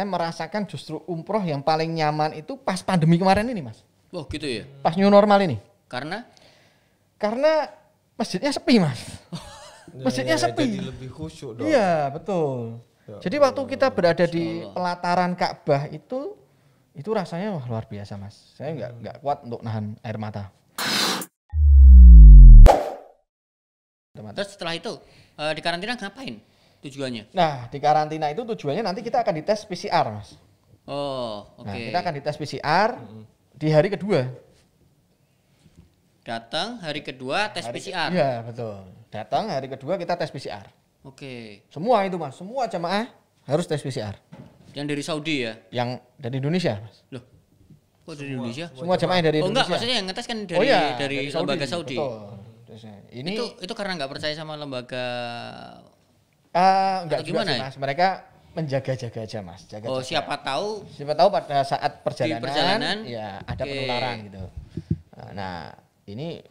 saya merasakan justru umroh yang paling nyaman itu pas pandemi kemarin ini mas. Wah oh, gitu ya? Pas new normal ini. Karena? Karena masjidnya sepi mas. masjidnya ya, ya, sepi. Jadi lebih khusyuk dong. Iya betul. Ya, jadi waktu kita berada di pelataran Ka'bah itu itu rasanya wah luar biasa mas. Saya nggak hmm. nggak kuat untuk nahan air mata. Terus setelah itu eh, di karantina ngapain? tujuannya? Nah, di karantina itu tujuannya nanti kita akan dites PCR, Mas. Oh, nah, oke. Okay. Nah, kita akan dites PCR di hari kedua. Datang hari kedua tes hari, PCR. Iya, betul. Datang hari kedua kita tes PCR. Oke. Okay. Semua itu, Mas. Semua jemaah harus tes PCR. Yang dari Saudi ya? Yang dari Indonesia, Mas. Loh. Kok dari Indonesia? Semua jemaah dari Indonesia. Oh, enggak, maksudnya yang ngetes kan dari oh, iya, dari, dari Saudi. lembaga Saudi. Betul. Ini itu itu karena nggak percaya sama lembaga Uh, enggak juga Sih, ya? mas, mereka menjaga-jaga aja mas. Jaga oh, -jaga. Oh siapa tahu? Siapa tahu pada saat perjalanan, di perjalanan ya ada okay. penularan gitu. Eh, nah ini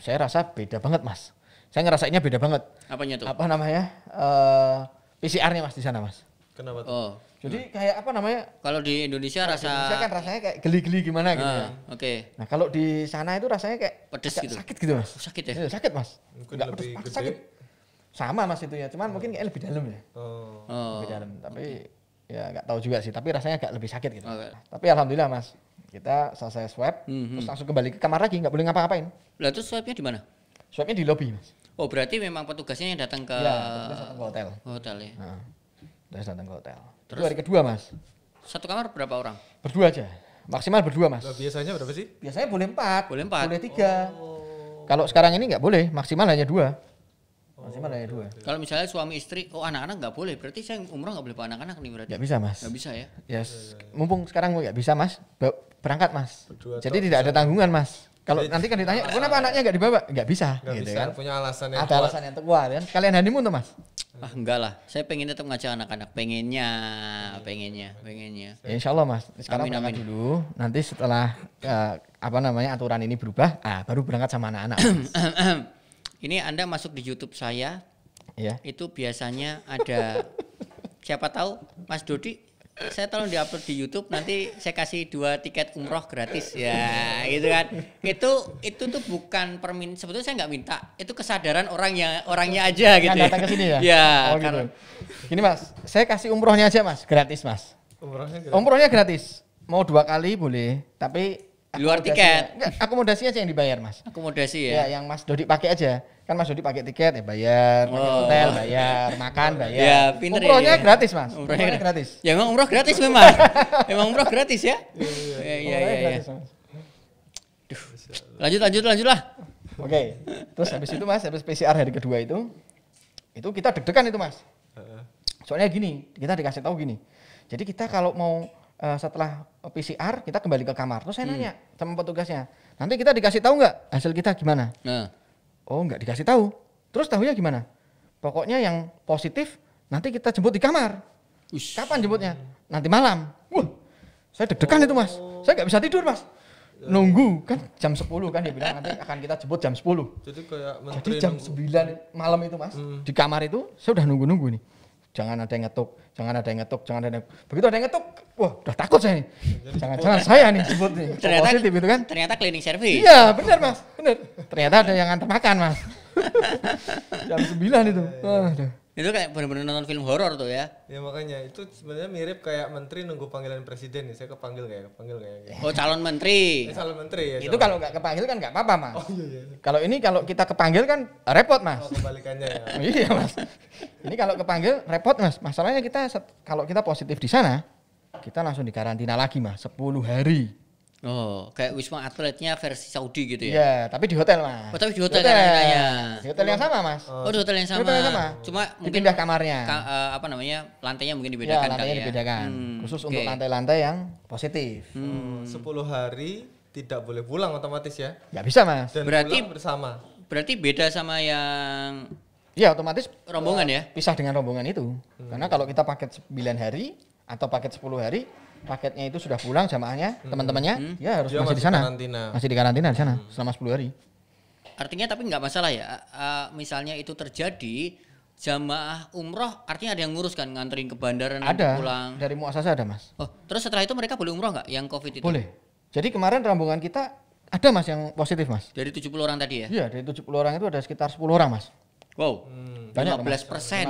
saya rasa beda banget mas. Saya ngerasainnya beda banget. Apanya tuh? Apa namanya? Uh, eh, PCR-nya mas di sana mas. Kenapa tuh? Oh. Jadi kayak apa namanya? Kalau di Indonesia kalau rasa di Indonesia kan rasanya kayak geli-geli gimana gitu ah, ya. Oke. Okay. Nah, kalau di sana itu rasanya kayak pedes gitu. Sakit gitu, Mas. Sakit ya? Iya, sakit, Mas. Mungkin Enggak lebih pedes, gede. Sakit sama mas itu ya cuman mungkin kayak lebih dalam ya oh. lebih oh. dalam tapi okay. ya nggak tahu juga sih tapi rasanya agak lebih sakit gitu okay. tapi alhamdulillah mas kita selesai swab mm-hmm. terus langsung kembali ke kamar lagi nggak boleh ngapa-ngapain lah terus swabnya di mana swabnya di lobi mas oh berarti memang petugasnya yang datang ke, ya, datang ke hotel hotel ya nah, terus datang ke hotel terus hari kedua mas satu kamar berapa orang berdua aja maksimal berdua mas biasanya berapa sih biasanya boleh empat boleh empat boleh tiga oh. kalau sekarang ini nggak boleh maksimal hanya dua masih mana ya dua? Kalau misalnya suami istri, oh anak-anak nggak boleh. Berarti saya umroh nggak boleh bawa anak-anak nih berarti. Gak bisa mas. Gak bisa ya? yes. mumpung sekarang nggak bisa mas, berangkat mas. Berdua Jadi tidak ada tanggungan mas. Kalau nanti kan ditanya, kenapa ya. anaknya nggak dibawa? Nggak bisa. Nggak gitu bisa. Kan? Punya alasan yang ada kuat. alasan yang terkuat kan. Kalian honeymoon tuh mas? Ah enggak lah, saya pengen tetap ngajak anak-anak. Pengennya, pengennya, pengennya. Ya, insya Allah mas. Sekarang amin, amin. dulu. Nanti setelah uh, apa namanya aturan ini berubah, ah baru berangkat sama anak-anak. Ini Anda masuk di YouTube saya. Ya. Itu biasanya ada siapa tahu Mas Dodi saya tolong diupload di YouTube nanti saya kasih dua tiket umroh gratis ya gitu kan itu itu tuh bukan permin sebetulnya saya nggak minta itu kesadaran orangnya orangnya aja gitu ya. datang ke sini ya ya oh, gitu. ini mas saya kasih umrohnya aja mas gratis mas umrohnya gratis. umrohnya gratis mau dua kali boleh tapi di luar tiket. Ya. Enggak, akomodasi aja yang dibayar, Mas. Akomodasi ya. Ya, yang Mas Dodi pakai aja. Kan Mas Dodi pakai tiket ya bayar, oh. hotel bayar, makan ya, bayar. Ya, pinter Umrohnya ya. gratis, Mas. Umrohnya, umrohnya gratis. Ya memang umroh gratis memang. memang umroh gratis ya. Iya, iya, iya. ya. Lanjut, lanjut, lanjut lah. Oke. Okay. Terus habis itu, Mas, habis PCR hari kedua itu itu kita deg-degan itu, Mas. Soalnya gini, kita dikasih tahu gini. Jadi kita kalau mau uh, setelah PCR kita kembali ke kamar. Terus saya hmm. nanya sama petugasnya, nanti kita dikasih tahu nggak hasil kita gimana? Nah. Oh nggak dikasih tahu. Terus tahunya gimana? Pokoknya yang positif nanti kita jemput di kamar. Ush. Kapan jemputnya? Nanti malam. Wah, saya deg-degan oh. itu mas. Saya nggak bisa tidur mas. Nunggu kan jam 10 kan dia bilang nanti akan kita jemput jam 10. Jadi kayak Jadi jam nunggu. 9 malam itu mas hmm. di kamar itu saya udah nunggu-nunggu nih. Jangan ada yang ngetuk, jangan ada yang ngetuk, jangan ada yang Begitu ada yang ngetuk, wah udah takut saya nih. Jangan-jangan saya nih sebut nih. Ternyata positif gitu kan. Ternyata cleaning service. Iya, benar Mas. Benar. Ternyata ada yang antar makan, Mas. Jam 9 itu. Ya, ya. Itu kayak benar-benar nonton film horor tuh ya. Ya makanya itu sebenarnya mirip kayak menteri nunggu panggilan presiden nih. Saya kepanggil kayak kepanggil kayak. Gitu. Oh, calon menteri. Ya, calon menteri ya. Itu kalau nggak kepanggil kan nggak apa-apa, Mas. Oh, iya, iya, iya. Kalau ini kalau kita kepanggil kan repot, Mas. Oh, kebalikannya ya. iya, Mas. Ini kalau kepanggil repot, Mas. Masalahnya kita kalau kita positif di sana, kita langsung dikarantina lagi mah 10 hari. Oh, kayak Wisma Atletnya versi Saudi gitu ya? Iya, tapi di hotel mas. Oh, tapi di hotel, di hotel. karantinanya. Di hotel yang sama mas. Oh, di hotel yang sama. Di hotel yang sama. Cuma mungkin pindah kamarnya. Ka, uh, apa namanya? Lantainya mungkin iya, dibedakan. Yeah, lantainya kali ya. dibedakan. Hmm, Khusus okay. untuk lantai-lantai yang positif. Hmm. 10 hari tidak boleh pulang otomatis ya? Ya bisa mas. Dan berarti pulang bersama. Berarti beda sama yang Iya otomatis rombongan eh, ya. Pisah dengan rombongan itu. Hmm. Karena kalau kita paket 9 hari, atau paket 10 hari, paketnya itu sudah pulang jamaahnya, hmm. teman-temannya, hmm. ya harus masih, masih di sana. Karantina. Masih di karantina di sana hmm. selama 10 hari. Artinya tapi nggak masalah ya. Uh, misalnya itu terjadi jamaah umroh artinya ada yang ngurus kan nganterin ke bandara ada, pulang. Dari muasasa ada, Mas. Oh, terus setelah itu mereka boleh umroh nggak yang Covid itu? Boleh. Jadi kemarin rombongan kita ada Mas yang positif, Mas. Dari 70 orang tadi ya? Iya, dari 70 orang itu ada sekitar 10 orang, Mas. Wow. Hmm. Banyak 15%. persen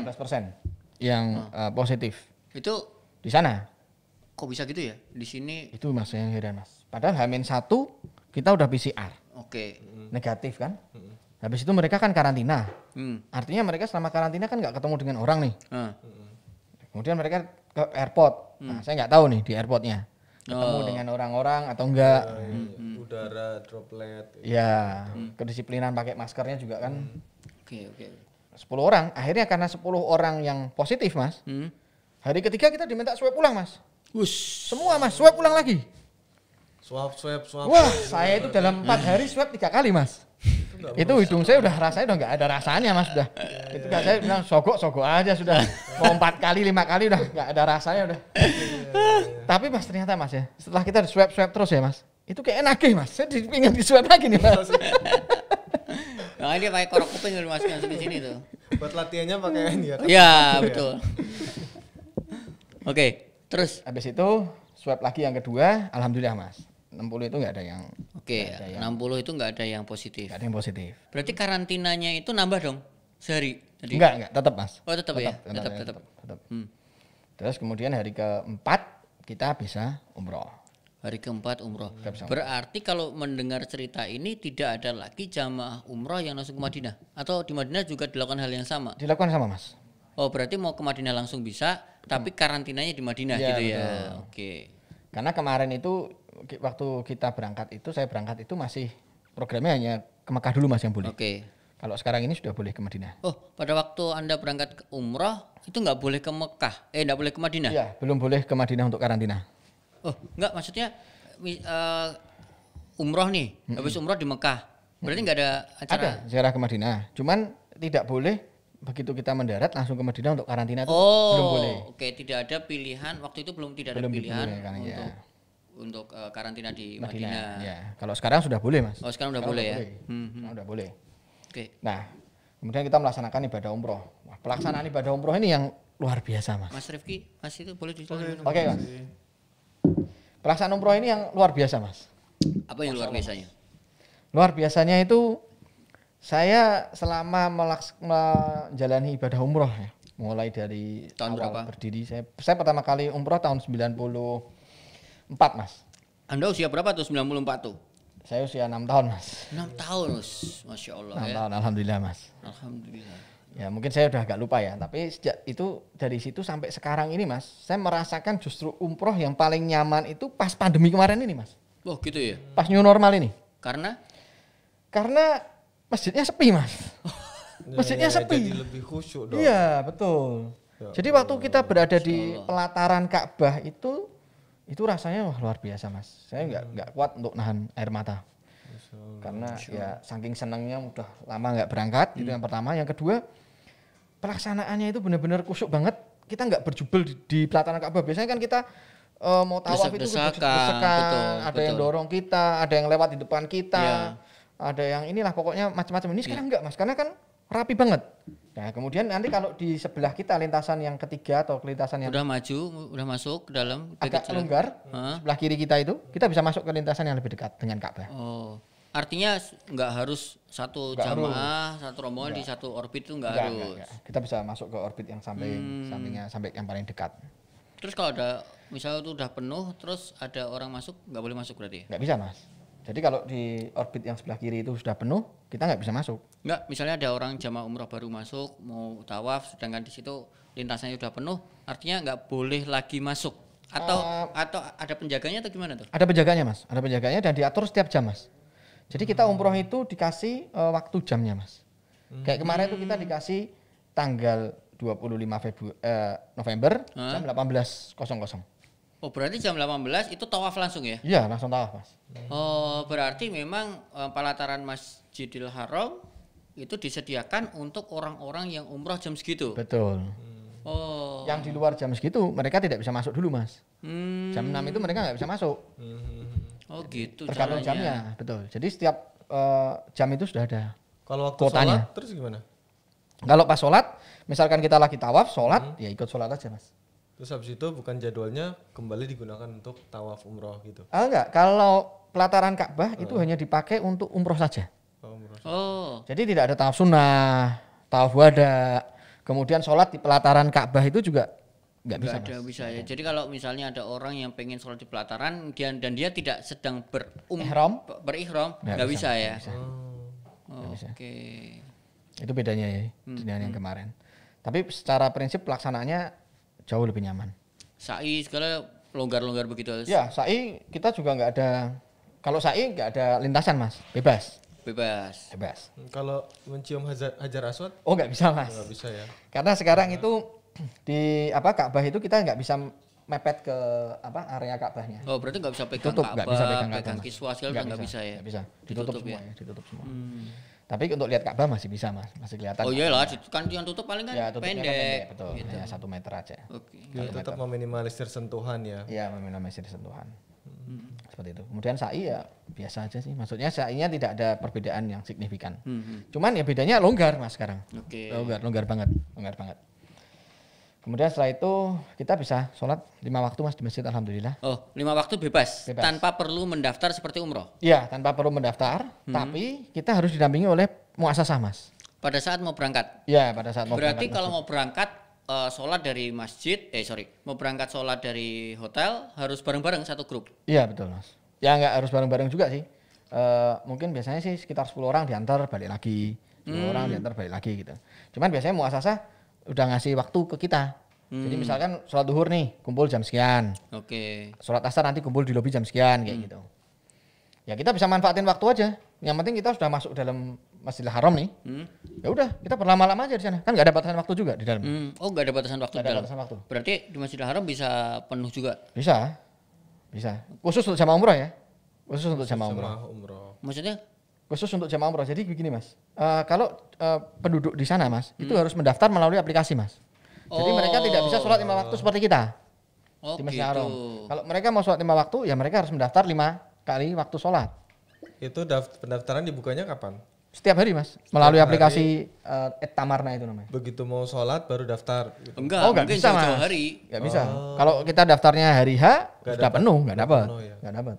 15% yang oh. uh, positif. Itu di sana. Kok bisa gitu ya? Di sini itu mas yang heran mas. Padahal Hamin satu kita udah PCR. Oke. Okay. Negatif kan? Hmm. Habis itu mereka kan karantina. Hmm. Artinya mereka selama karantina kan nggak ketemu dengan orang nih. Hmm. Kemudian mereka ke airport. Hmm. Nah, saya nggak tahu nih di airportnya ketemu oh. dengan orang-orang atau enggak. Ya, ya. Iya. Hmm. Udara droplet. Ya, hmm. kedisiplinan pakai maskernya juga kan. Oke, hmm. oke. Okay, okay. 10 orang, akhirnya karena 10 orang yang positif, Mas. Hmm. Hari ketiga kita diminta swab ulang, Mas. Wush. Semua, Mas, swab ulang lagi. Swab, swab, swab. Wah, saya itu dalam empat hari swab tiga kali, Mas. Itu, itu hidung saya udah rasanya udah nggak ada rasanya, Mas, udah. itu kan saya bilang sogok, sogok aja sudah. Mau empat kali, lima kali udah nggak ada rasanya udah. Tapi Mas ternyata Mas ya, setelah kita swab, swab terus ya, Mas. Itu kayak enak ya, Mas. Saya ingin di swab lagi nih, Mas. Nah, ini pakai korok kuping mas di sini tuh. Buat latihannya pakai ini ya. Iya, betul okay, terus habis itu swab lagi yang kedua, alhamdulillah Mas. 60 itu nggak ada yang Oke, okay, yang, 60 itu nggak ada yang positif. Gak ada yang positif. Berarti karantinanya itu nambah dong sehari. Tadi. Enggak, enggak, tetap Mas. Oh, tetap, tetap ya. Tetap, tetap, tetap. tetap. tetap. Hmm. Terus kemudian hari keempat kita bisa umroh. Hari keempat umroh. Berarti kalau mendengar cerita ini tidak ada lagi jamaah umroh yang langsung ke Madinah atau di Madinah juga dilakukan hal yang sama? Dilakukan sama, Mas. Oh, berarti mau ke Madinah langsung bisa, tapi hmm. karantinanya di Madinah ya, gitu ya. Oke. Karena kemarin itu waktu kita berangkat itu saya berangkat itu masih programnya hanya ke Mekah dulu Mas yang boleh. Oke. Kalau sekarang ini sudah boleh ke Madinah. Oh, pada waktu Anda berangkat ke umroh itu nggak boleh ke Mekah. Eh, enggak boleh ke Madinah. Iya, belum boleh ke Madinah untuk karantina. Oh, enggak maksudnya uh, eh, umroh nih, mm -hmm. habis umroh di Mekah. Berarti nggak ada acara? Ada, ziarah ke Madinah. Cuman tidak boleh begitu kita mendarat langsung ke Madinah untuk karantina itu oh, belum boleh. Oke, okay. tidak ada pilihan waktu itu belum tidak belum ada pilihan kan, untuk ya. untuk uh, karantina di Madinah. Madinah. Ya, kalau sekarang sudah boleh, Mas. Oh, sekarang sudah boleh ya. Boleh. Hmm, hmm. Sudah boleh. Oke. Okay. Nah, kemudian kita melaksanakan ibadah umroh. Nah, pelaksanaan ibadah umroh ini yang luar biasa, Mas. Mas Rifki, Mas itu boleh dijelaskan. Oke, okay, Mas. Pelaksanaan umroh ini yang luar biasa, Mas. Apa yang Masa luar biasanya? Luar biasanya itu saya selama menjalani ibadah umroh ya, mulai dari tahun awal berapa? berdiri saya saya pertama kali umroh tahun 94, Mas. Anda usia berapa tuh 94 tuh? Saya usia 6 tahun, Mas. 6 tahun, Mas. Masya Allah 6 ya. tahun, Alhamdulillah, Mas. Alhamdulillah. Ya mungkin saya udah agak lupa ya, tapi sejak itu dari situ sampai sekarang ini mas, saya merasakan justru umroh yang paling nyaman itu pas pandemi kemarin ini mas. Oh gitu ya? Pas new normal ini. Karena? Karena masjidnya sepi mas. masjidnya ya, ya, sepi. Jadi lebih khusyuk dong. Iya betul. Ya, jadi waktu kita berada di pelataran Ka'bah itu itu rasanya wah luar biasa mas. Saya nggak hmm. nggak kuat untuk nahan air mata. Karena ya saking senangnya udah lama nggak berangkat hmm. itu yang pertama. Yang kedua pelaksanaannya itu benar-benar kusuk banget. Kita nggak berjubel di, di pelataran Ka'bah. Biasanya kan kita uh, mau tawaf itu desakan, betul, ada betul. yang dorong kita, ada yang lewat di depan kita. Iya ada yang inilah pokoknya macam-macam ini iya. sekarang enggak mas karena kan rapi banget nah kemudian nanti kalau di sebelah kita lintasan yang ketiga atau lintasan yang udah maju udah masuk ke dalam agak longgar sebelah kiri kita itu kita bisa masuk ke lintasan yang lebih dekat dengan Ka'bah oh artinya enggak harus satu jamaah satu rombongan di satu orbit itu enggak harus enggak, enggak. kita bisa masuk ke orbit yang samping hmm. sampingnya sampai yang paling dekat terus kalau ada misalnya itu udah penuh terus ada orang masuk nggak boleh masuk berarti ya? nggak bisa mas jadi kalau di orbit yang sebelah kiri itu sudah penuh, kita nggak bisa masuk. Enggak, misalnya ada orang jamaah umroh baru masuk, mau tawaf, sedangkan di situ lintasannya sudah penuh, artinya nggak boleh lagi masuk. Atau uh, atau ada penjaganya atau gimana tuh? Ada penjaganya mas, ada penjaganya dan diatur setiap jam mas. Jadi kita hmm. umroh itu dikasih uh, waktu jamnya mas. Hmm. Kayak kemarin itu kita hmm. dikasih tanggal 25 Febru uh, November hmm. jam 18.00. Oh berarti jam 18 itu tawaf langsung ya? Iya langsung tawaf mas. Oh berarti memang um, pelataran Masjidil Haram itu disediakan untuk orang-orang yang umroh jam segitu. Betul. Oh. Yang di luar jam segitu mereka tidak bisa masuk dulu mas. Hmm. Jam 6 itu mereka nggak bisa masuk. Oh gitu. Tergantung jamnya, betul. Jadi setiap uh, jam itu sudah ada. Kalau waktu kotanya. sholat terus gimana? Kalau pas sholat, misalkan kita lagi tawaf sholat, hmm. ya ikut sholat aja mas. Terus habis itu bukan jadwalnya kembali digunakan untuk tawaf umroh gitu. Ah enggak, kalau pelataran Ka'bah itu itu oh. hanya dipakai untuk umroh saja. Oh, umroh. Saja. Oh. Jadi tidak ada tawaf sunnah, tawaf wadah, Kemudian sholat di pelataran Ka'bah itu juga nggak bisa. Ada bisa ya. Jadi kalau misalnya ada orang yang pengen sholat di pelataran dia, dan dia tidak sedang berum ihram, berihram, nggak bisa, bisa ya. Oh, bisa. Oke. Okay. Itu bedanya ya hmm. yang hmm. kemarin. Tapi secara prinsip pelaksanaannya jauh lebih nyaman. Sai segala longgar-longgar begitu. Ya, sai kita juga nggak ada kalau sai nggak ada lintasan, Mas. Bebas. Bebas. Bebas. Kalau mencium hajar, hajar aswad? Oh, nggak bisa, Mas. Nggak bisa ya. Karena sekarang Karena... itu di apa Ka'bah itu kita nggak bisa mepet ke apa area Ka'bahnya. Oh, berarti nggak bisa pegang Ka'bah, pegang, kiswah segala nggak bisa, ya. Nggak bisa. Ditutup, ditutup ya? semua ya. ya, ditutup semua. Hmm. Tapi untuk lihat Ka'bah masih bisa mas, masih kelihatan. Oh iya lah, kan yang tutup paling kan ya, kan pendek. pendek. Betul, gitu. hanya satu meter aja. Oke. Okay. Ya, tetap meter. meminimalisir sentuhan ya. Iya, meminimalisir sentuhan. Hmm. Seperti itu. Kemudian sa'i ya biasa aja sih. Maksudnya sa'inya tidak ada perbedaan yang signifikan. Hmm. hmm. Cuman ya bedanya longgar mas sekarang. Oke. Okay. Longgar, longgar banget, longgar banget. Kemudian setelah itu kita bisa sholat lima waktu mas di masjid alhamdulillah. Oh lima waktu bebas, bebas. tanpa perlu mendaftar seperti umroh? Iya tanpa perlu mendaftar, hmm. tapi kita harus didampingi oleh muasasah mas. Pada saat mau berangkat? Iya pada saat mau Berarti berangkat. Berarti kalau masjid. mau berangkat uh, sholat dari masjid, eh sorry, mau berangkat sholat dari hotel harus bareng-bareng satu grup? Iya betul mas. Ya nggak harus bareng-bareng juga sih. Uh, mungkin biasanya sih sekitar 10 orang diantar balik lagi, 10 hmm. orang diantar balik lagi gitu. Cuman biasanya muasasah udah ngasih waktu ke kita. Hmm. Jadi misalkan sholat duhur nih kumpul jam sekian. Oke. Okay. Sholat asar nanti kumpul di lobi jam sekian kayak hmm. gitu. Ya kita bisa manfaatin waktu aja. Yang penting kita sudah masuk dalam Masjidil Haram nih. Hmm. Ya udah, kita berlama-lama aja di sana. Kan nggak ada batasan waktu juga di dalam. Hmm. Oh, nggak ada batasan waktu. Gak ada dalam. batasan waktu. Berarti di Masjidil Haram bisa penuh juga. Bisa. Bisa. Khusus untuk jamaah umroh ya. Khusus untuk jamaah umroh. umroh. Maksudnya khusus untuk Jemaah umroh. Jadi begini mas, uh, kalau uh, penduduk di sana mas, hmm. itu harus mendaftar melalui aplikasi mas. Oh. Jadi mereka tidak bisa sholat lima waktu oh. seperti kita oh, di Masjid gitu. Kalau mereka mau sholat lima waktu, ya mereka harus mendaftar lima kali waktu sholat. Itu pendaftaran dibukanya kapan? Setiap hari mas, melalui hari, aplikasi uh, eh, Etamarna itu namanya. Begitu mau sholat baru daftar. Gitu. Enggak, oh, enggak bisa mas. Hari. Enggak oh. bisa. Kalau kita daftarnya hari H, gak sudah dapet. penuh, enggak dapat. Enggak ya. dapat.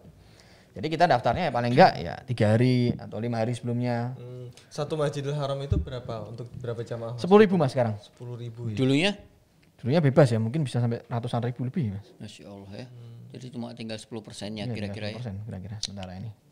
Jadi kita daftarnya ya paling enggak ya tiga hari atau lima hari sebelumnya. Hmm. Satu Masjidil Haram itu berapa untuk berapa jamaah? Sepuluh ribu mas sekarang. Sepuluh ribu. Ya. Dulunya? Dulunya bebas ya mungkin bisa sampai ratusan ribu lebih mas. Masya Allah ya. Hmm. Jadi cuma tinggal sepuluh persennya iya, kira-kira ya. Persen kira-kira sementara ini.